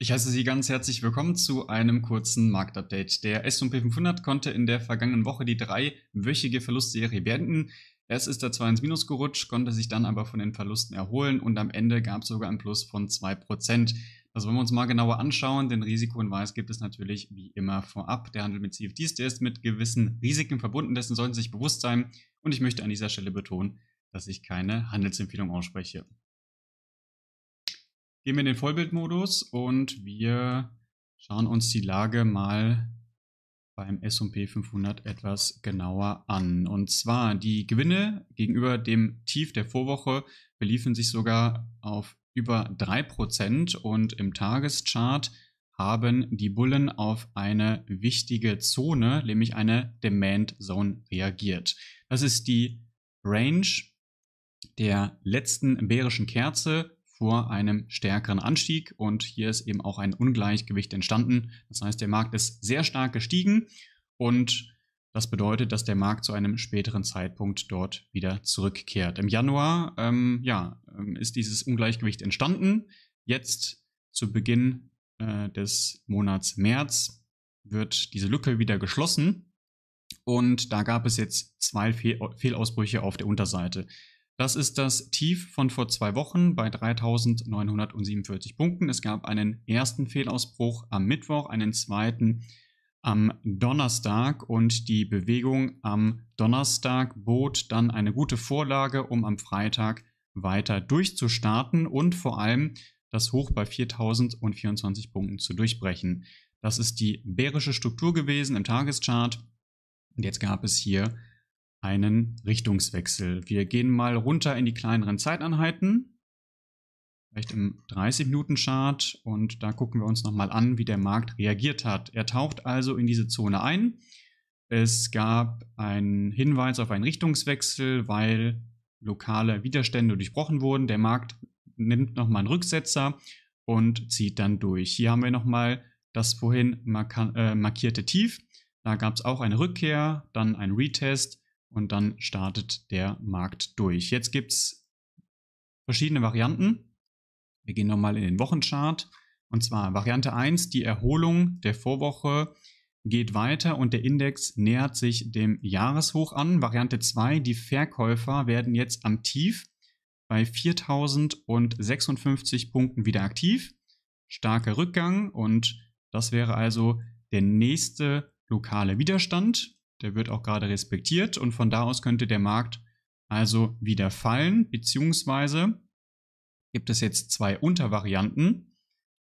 Ich heiße Sie ganz herzlich willkommen zu einem kurzen Marktupdate. Der S&P 500 konnte in der vergangenen Woche die dreiwöchige Verlustserie beenden. Erst ist er zwar ins Minus gerutscht, konnte sich dann aber von den Verlusten erholen und am Ende gab es sogar ein Plus von 2%. Das wollen wir uns mal genauer anschauen, denn Risikohinweis gibt es natürlich wie immer vorab. Der Handel mit CFDs, der ist mit gewissen Risiken verbunden, dessen sollten Sie sich bewusst sein. Und ich möchte an dieser Stelle betonen, dass ich keine Handelsempfehlung ausspreche gehen wir in den Vollbildmodus und wir schauen uns die Lage mal beim S&P 500 etwas genauer an. Und zwar die Gewinne gegenüber dem Tief der Vorwoche beliefen sich sogar auf über 3% und im Tageschart haben die Bullen auf eine wichtige Zone, nämlich eine Demand Zone reagiert. Das ist die Range der letzten bärischen Kerze vor einem stärkeren Anstieg und hier ist eben auch ein Ungleichgewicht entstanden. Das heißt, der Markt ist sehr stark gestiegen und das bedeutet, dass der Markt zu einem späteren Zeitpunkt dort wieder zurückkehrt. Im Januar ähm, ja, ähm, ist dieses Ungleichgewicht entstanden. Jetzt zu Beginn äh, des Monats März wird diese Lücke wieder geschlossen und da gab es jetzt zwei Fehlausbrüche auf der Unterseite. Das ist das Tief von vor zwei Wochen bei 3.947 Punkten. Es gab einen ersten Fehlausbruch am Mittwoch, einen zweiten am Donnerstag und die Bewegung am Donnerstag bot dann eine gute Vorlage, um am Freitag weiter durchzustarten und vor allem das Hoch bei 4024 Punkten zu durchbrechen. Das ist die bärische Struktur gewesen im Tageschart und jetzt gab es hier einen Richtungswechsel. Wir gehen mal runter in die kleineren Zeiteinheiten, vielleicht im 30-Minuten-Chart und da gucken wir uns nochmal an, wie der Markt reagiert hat. Er taucht also in diese Zone ein. Es gab einen Hinweis auf einen Richtungswechsel, weil lokale Widerstände durchbrochen wurden. Der Markt nimmt nochmal einen Rücksetzer und zieht dann durch. Hier haben wir nochmal das vorhin äh, markierte Tief. Da gab es auch eine Rückkehr, dann ein Retest und dann startet der Markt durch. Jetzt gibt es verschiedene Varianten. Wir gehen nochmal in den Wochenchart. Und zwar Variante 1, die Erholung der Vorwoche geht weiter und der Index nähert sich dem Jahreshoch an. Variante 2, die Verkäufer werden jetzt am Tief bei 4056 Punkten wieder aktiv. Starker Rückgang und das wäre also der nächste lokale Widerstand der wird auch gerade respektiert und von da aus könnte der Markt also wieder fallen, beziehungsweise gibt es jetzt zwei Untervarianten.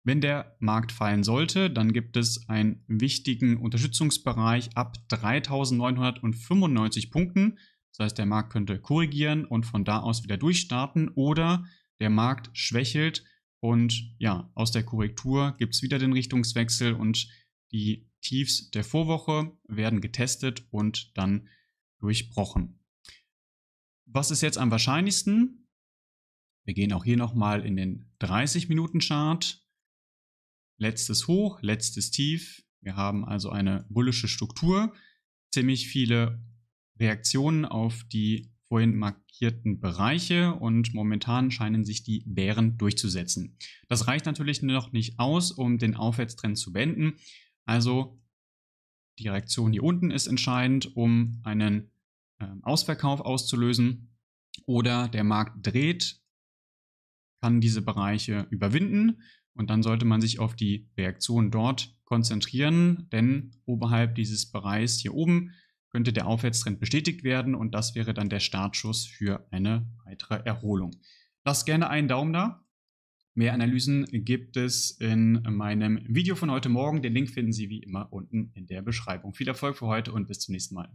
Wenn der Markt fallen sollte, dann gibt es einen wichtigen Unterstützungsbereich ab 3995 Punkten. Das heißt, der Markt könnte korrigieren und von da aus wieder durchstarten oder der Markt schwächelt und ja, aus der Korrektur gibt es wieder den Richtungswechsel und die Tiefs der Vorwoche werden getestet und dann durchbrochen. Was ist jetzt am wahrscheinlichsten? Wir gehen auch hier nochmal in den 30-Minuten-Chart. Letztes Hoch, letztes Tief. Wir haben also eine bullische Struktur, ziemlich viele Reaktionen auf die vorhin markierten Bereiche und momentan scheinen sich die Bären durchzusetzen. Das reicht natürlich noch nicht aus, um den Aufwärtstrend zu beenden. Also die Reaktion hier unten ist entscheidend, um einen äh, Ausverkauf auszulösen. Oder der Markt dreht, kann diese Bereiche überwinden und dann sollte man sich auf die Reaktion dort konzentrieren, denn oberhalb dieses Bereichs hier oben könnte der Aufwärtstrend bestätigt werden und das wäre dann der Startschuss für eine weitere Erholung. Lasst gerne einen Daumen da Mehr Analysen gibt es in meinem Video von heute Morgen. Den Link finden Sie wie immer unten in der Beschreibung. Viel Erfolg für heute und bis zum nächsten Mal.